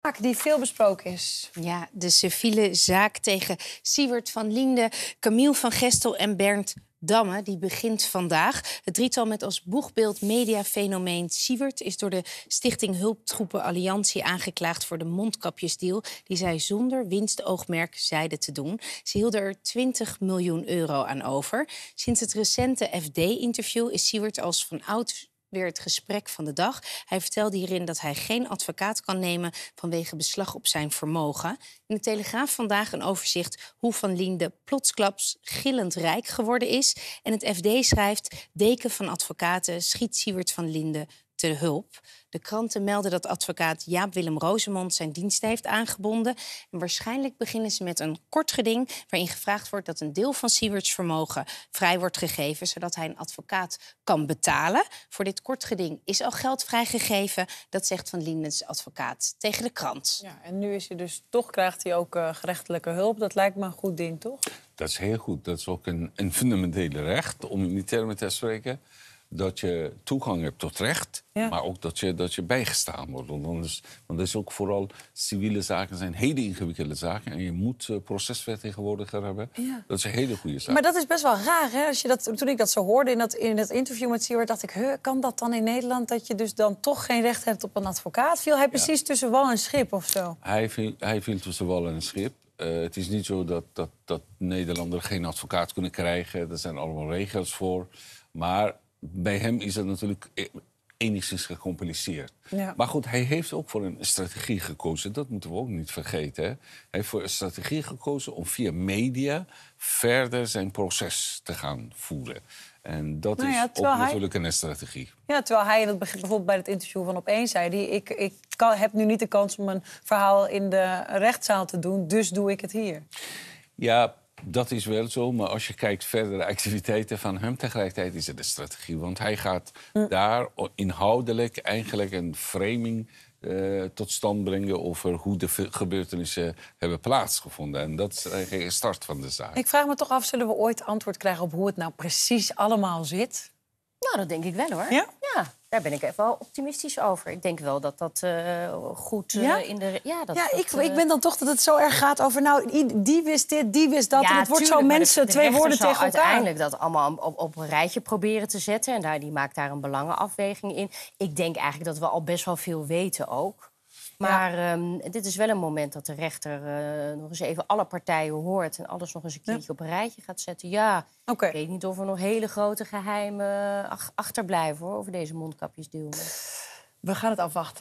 zaak die veel besproken is. Ja, de civiele zaak tegen Siewert van Linde, Camille van Gestel en Bernd Damme, die begint vandaag. Het drietal met als boegbeeld mediafenomeen Siewert is door de Stichting Hulptroepen Alliantie aangeklaagd voor de mondkapjesdeal die zij zonder winstoogmerk zeiden te doen. Ze hielden er 20 miljoen euro aan over. Sinds het recente FD-interview is Siewert als van oud weer het gesprek van de dag. Hij vertelde hierin dat hij geen advocaat kan nemen vanwege beslag op zijn vermogen. In de Telegraaf vandaag een overzicht hoe Van Linde plotsklaps gillend rijk geworden is. En het FD schrijft: Deken van advocaten schiet Siewert van Linde te hulp. De kranten melden dat advocaat Jaap Willem Rozemond zijn diensten heeft aangebonden. En waarschijnlijk beginnen ze met een kort geding waarin gevraagd wordt dat een deel van Siewerts vermogen vrij wordt gegeven, zodat hij een advocaat kan betalen. Voor dit kort geding is al geld vrijgegeven. Dat zegt Van Lindens advocaat tegen de krant. Ja, en nu is hij dus toch krijgt hij ook eh, gerechtelijke hulp. Dat lijkt me een goed ding, toch? Dat is heel goed. Dat is ook een, een fundamentele recht om in die termen te spreken dat je toegang hebt tot recht, maar ook dat je, dat je bijgestaan wordt. Want, anders, want dat is ook vooral civiele zaken zijn hele ingewikkelde zaken. En je moet uh, procesvertegenwoordiger hebben. Dat is een hele goede zaak. Maar dat is best wel raar. Hè? Als je dat, toen ik dat zo hoorde in dat, in dat interview met Siewert, dacht ik: kan dat dan in Nederland? Dat je dus dan toch geen recht hebt op een advocaat? Viel hij precies tussen wal en schip of zo? Hij viel, hij tussen wal en schip. Eh, het is niet zo dat, dat, dat Nederlanders geen advocaat kunnen krijgen. Er zijn allemaal regels voor. Maar bij hem is dat natuurlijk eh, enigszins gecompliceerd. Maar goed, hij heeft ook voor een strategie gekozen. Dat moeten we ook niet vergeten. Hè? Hij heeft voor een strategie gekozen om via media verder zijn proces te gaan voeren. En dat nou is ook natuurlijk een strategie. Ja, terwijl hij dat bijvoorbeeld bij het interview van Opeen zei... Die, ik, ik kan, heb nu niet de kans om een verhaal in de rechtszaal te doen, dus doe ik het hier. Ja, dat is wel zo, maar als je kijkt verdere activiteiten van hem, tegelijkertijd is het een strategie. Want hij gaat daar inhoudelijk eigenlijk een framing eh, tot stand brengen over hoe de gebeurtenissen hebben plaatsgevonden. En dat is eigenlijk een start van de zaak. Ik vraag me toch af, zullen we ooit antwoord krijgen op hoe het nou precies allemaal zit? Nou, dat denk ik wel hoor. Ja? Ja, daar ben ik wel optimistisch over. Ik denk wel dat dat eh, goed eh, in de... Ja, dat, ja ik, eh, ik ben dan toch dat het zo erg gaat over... nou, die wist dit, die wist dat. het wordt zo mensen, twee woorden woorden tegen elkaar. uiteindelijk dat allemaal op, op een rijtje proberen te zetten. En daar, die maakt daar een belangenafweging in. Ik denk eigenlijk dat we al best wel veel weten ook. Maar ehm, dit is wel een moment dat de rechter eh, nog eens even alle partijen hoort en alles nog eens een keertje op een rijtje gaat zetten. Ja, ik weet niet of er nog hele grote geheimen achterblijven hoor, over deze mondkapjesdeal. We gaan het afwachten.